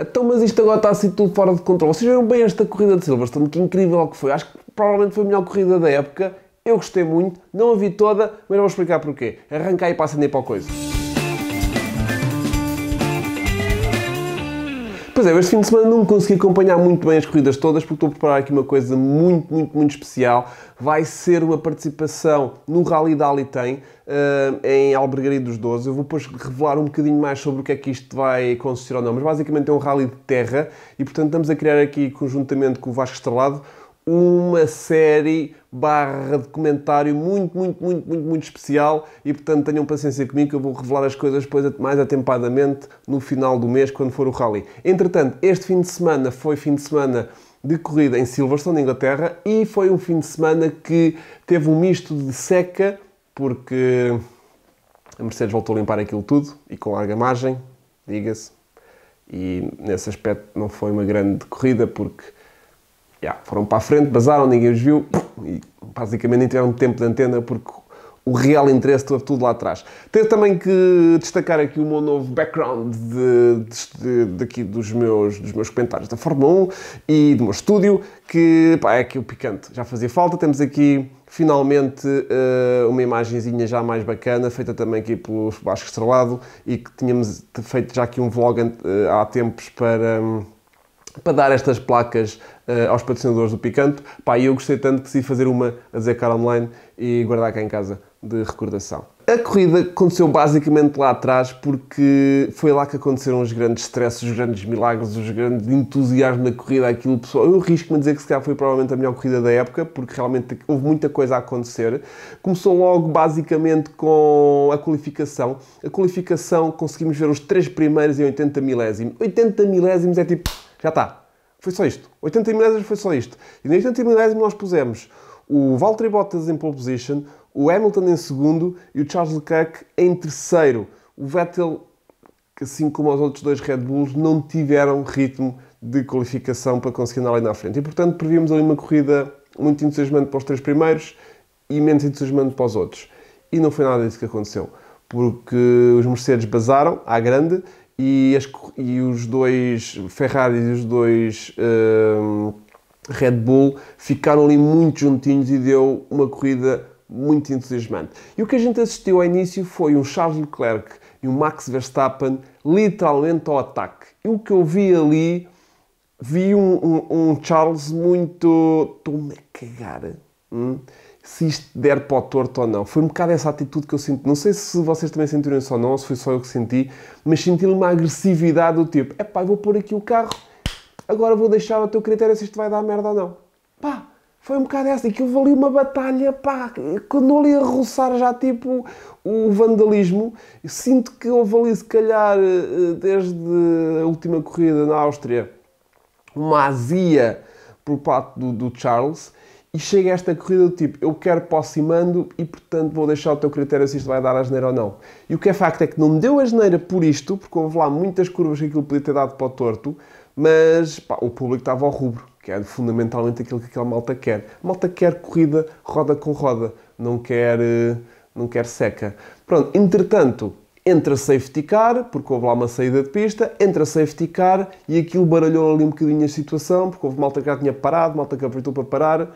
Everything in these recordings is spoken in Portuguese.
Então, mas isto agora está assim tudo fora de controle. Vocês viram bem esta corrida de Silverstone, que incrível que foi. Acho que provavelmente foi a melhor corrida da época. Eu gostei muito, não a vi toda, mas vou explicar porquê. Arrancar e passar nem para a coisa. Pois é, este fim de semana não consegui acompanhar muito bem as corridas todas porque estou a preparar aqui uma coisa muito, muito, muito especial. Vai ser uma participação no Rally da Alitem, eh, em Albergaria dos 12. Eu vou depois revelar um bocadinho mais sobre o que é que isto vai consistir ou não, mas basicamente é um rally de terra e, portanto, estamos a criar aqui, conjuntamente com o Vasco Estrelado, uma série barra documentário muito, muito, muito, muito, muito especial e portanto tenham paciência comigo que eu vou revelar as coisas depois mais atempadamente no final do mês quando for o rally. Entretanto, este fim de semana foi fim de semana de corrida em Silverstone, na Inglaterra, e foi um fim de semana que teve um misto de seca, porque a Mercedes voltou a limpar aquilo tudo e com larga margem, diga-se. E nesse aspecto não foi uma grande corrida, porque yeah, foram para a frente, basaram, ninguém os viu e basicamente nem tiveram tempo de antena porque o real interesse estava tudo lá atrás. Tenho também que destacar aqui o meu novo background de, daqui dos meus, dos meus comentários da Fórmula 1 e do meu estúdio, que pá, é aqui o picante, já fazia falta. Temos aqui finalmente eh, uma imagenzinha já mais bacana, feita também aqui pelo Vasco Estrelado e que tínhamos feito já aqui um vlog eh, há tempos para hum, para dar estas placas uh, aos patrocinadores do Picanto. Pá, eu gostei tanto que decidi fazer uma a dizer online e guardar cá em casa de recordação. A corrida aconteceu basicamente lá atrás porque foi lá que aconteceram os grandes stresses, os grandes milagres, os grandes entusiasmo da corrida, aquilo pessoal. Eu risco-me a dizer que se calhar foi provavelmente a melhor corrida da época porque realmente houve muita coisa a acontecer. Começou logo basicamente com a qualificação. A qualificação conseguimos ver os três primeiros em 80 milésimos. 80 milésimos é tipo já está. Foi só isto. 80 milésimos foi só isto. E na 80 milésimo nós pusemos o Valtteri Bottas em pole position, o Hamilton em segundo e o Charles Leclerc em terceiro. O Vettel, assim como os outros dois Red Bulls, não tiveram ritmo de qualificação para conseguir andar ali na frente. E portanto prevíamos ali uma corrida muito entusiasmante para os três primeiros e menos entusiasmante para os outros. E não foi nada disso que aconteceu, porque os Mercedes basaram à grande e, as, e os dois Ferraris e os dois hum, Red Bull ficaram ali muito juntinhos e deu uma corrida muito entusiasmante. E o que a gente assistiu ao início foi um Charles Leclerc e um Max Verstappen literalmente ao ataque. E o que eu vi ali, vi um, um, um Charles muito. Estou-me a cagar. Hum? se isto der para o torto ou não. Foi um bocado essa atitude que eu senti. Não sei se vocês também sentiram isso ou não, ou se foi só eu que senti, mas senti uma agressividade do tipo: é pá, vou pôr aqui o carro, agora vou deixar ao teu critério se isto vai dar merda ou não. Pá, foi um bocado essa. E que eu ali uma batalha, pá, quando ali a roçar já tipo o vandalismo, sinto que houve ali, se calhar, eh, desde a última corrida na Áustria, uma azia por parte do, do Charles e chega a esta corrida do tipo, eu quero para o e, portanto, vou deixar o teu critério se isto vai dar geneira ou não. E o que é facto é que não me deu geneira por isto, porque houve lá muitas curvas que aquilo podia ter dado para o torto, mas pá, o público estava ao rubro, que é fundamentalmente aquilo que aquela malta quer. A malta quer corrida roda com roda, não quer, eh, não quer seca. Pronto, entretanto, entra safety car, porque houve lá uma saída de pista, entra safety car e aquilo baralhou ali um bocadinho a situação, porque houve malta que já tinha parado, malta que aproveitou para parar,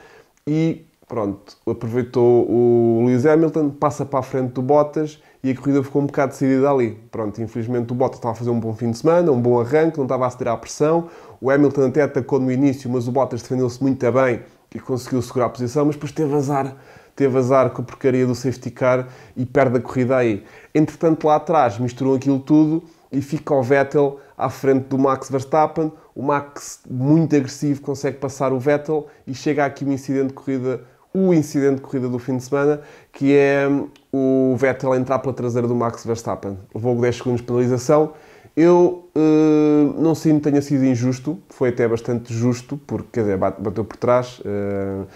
e pronto, aproveitou o Lewis Hamilton, passa para a frente do Bottas e a corrida ficou um bocado decidida ali. Pronto, infelizmente o Bottas estava a fazer um bom fim de semana, um bom arranque, não estava a ceder à pressão. O Hamilton até atacou no início, mas o Bottas defendeu-se muito bem e conseguiu segurar a posição, mas depois teve azar. Teve azar com a porcaria do safety car e perde a corrida aí. Entretanto, lá atrás misturam aquilo tudo e fica o Vettel à frente do Max Verstappen. O Max, muito agressivo, consegue passar o Vettel e chega aqui o incidente de corrida, o incidente de corrida do fim de semana, que é hum, o Vettel entrar pela traseira do Max Verstappen. Levou 10 segundos de penalização. Eu uh, não sinto que tenha sido injusto, foi até bastante justo, porque quer dizer, bateu por trás. Uh,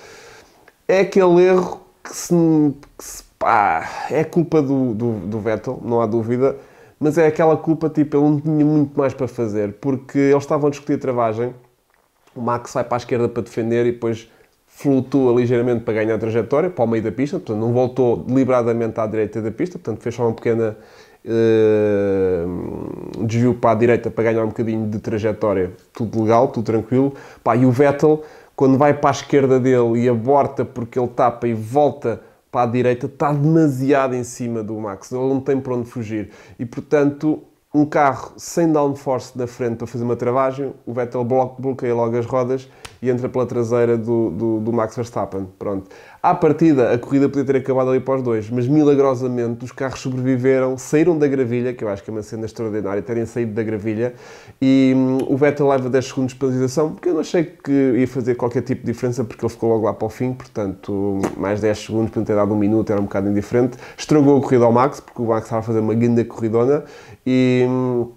é aquele erro que se, que se pá, é culpa do, do, do Vettel, não há dúvida mas é aquela culpa, tipo, ele não tinha muito mais para fazer, porque eles estavam a discutir a travagem, o Max sai para a esquerda para defender e depois flutua ligeiramente para ganhar a trajetória, para o meio da pista, portanto não voltou deliberadamente à direita da pista, portanto fez só uma pequena uh, desvio para a direita para ganhar um bocadinho de trajetória, tudo legal, tudo tranquilo. Pá, e o Vettel, quando vai para a esquerda dele e aborta porque ele tapa e volta para a direita está demasiado em cima do Max, ele não tem para onde fugir. E portanto, um carro sem downforce na frente para fazer uma travagem, o Vettel bloqueia logo as rodas e entra pela traseira do, do, do Max Verstappen. Pronto. À partida, a corrida podia ter acabado ali para os dois, mas milagrosamente os carros sobreviveram, saíram da gravilha, que eu acho que é uma cena extraordinária, terem saído da gravilha, e hum, o Vettel leva 10 segundos de penalização, porque eu não achei que ia fazer qualquer tipo de diferença, porque ele ficou logo lá para o fim, portanto, mais 10 segundos, para ter dado um minuto, era um bocado indiferente. Estragou a corrida ao Max, porque o Max estava a fazer uma guinda corridona, e... Hum,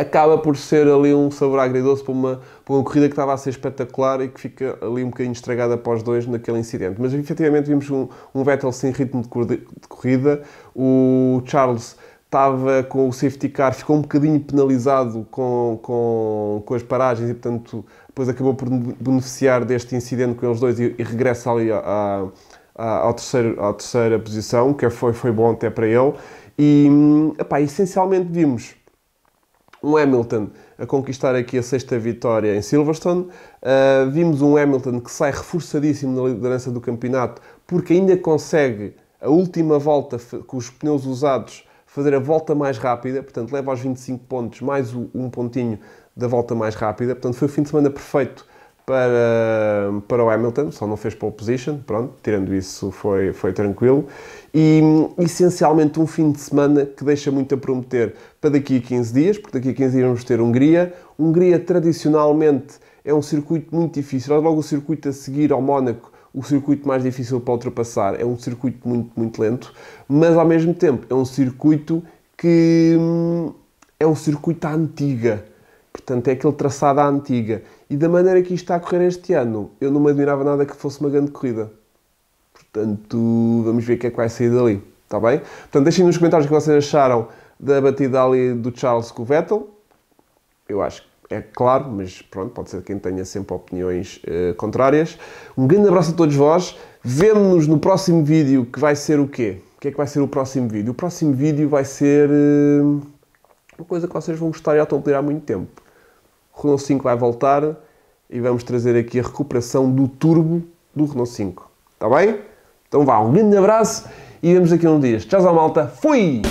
acaba por ser ali um sabor agridoce para uma, para uma corrida que estava a ser espetacular e que fica ali um bocadinho estragada após dois naquele incidente. Mas efetivamente vimos um, um Vettel sem ritmo de, cor, de corrida, o Charles estava com o safety car, ficou um bocadinho penalizado com, com, com as paragens e, portanto, depois acabou por beneficiar deste incidente com eles dois e, e regressa ali à, à, terceiro, à terceira posição, que foi, foi bom até para ele. E, hum, epá, essencialmente vimos um Hamilton a conquistar aqui a sexta vitória em Silverstone. Uh, vimos um Hamilton que sai reforçadíssimo na liderança do campeonato porque ainda consegue a última volta com os pneus usados fazer a volta mais rápida, portanto leva aos 25 pontos mais um pontinho da volta mais rápida. Portanto foi o fim de semana perfeito para, para o Hamilton, só não fez pole position, pronto, tirando isso foi, foi tranquilo. E essencialmente um fim de semana que deixa muito a prometer para daqui a 15 dias, porque daqui a 15 dias vamos ter Hungria. Hungria tradicionalmente é um circuito muito difícil, logo o circuito a seguir ao Mónaco o circuito mais difícil para ultrapassar. É um circuito muito, muito lento, mas ao mesmo tempo é um circuito que hum, é um circuito à antiga. Portanto, é aquele traçado à antiga. E da maneira que isto está a correr este ano, eu não me admirava nada que fosse uma grande corrida. Portanto, vamos ver o que é que vai sair dali. Está bem? Portanto, deixem nos comentários o que vocês acharam da batida ali do Charles com o Vettel. Eu acho que é claro, mas pronto, pode ser quem tenha sempre opiniões uh, contrárias. Um grande abraço a todos vós. Vemo-nos no próximo vídeo, que vai ser o quê? O que é que vai ser o próximo vídeo? O próximo vídeo vai ser uh, uma coisa que vocês vão gostar e já estão a pedir há muito tempo. Renault 5 vai voltar e vamos trazer aqui a recuperação do turbo do Renault 5. Está bem? Então vá, um grande abraço e vemos aqui um dia. Tchau, malta. Fui!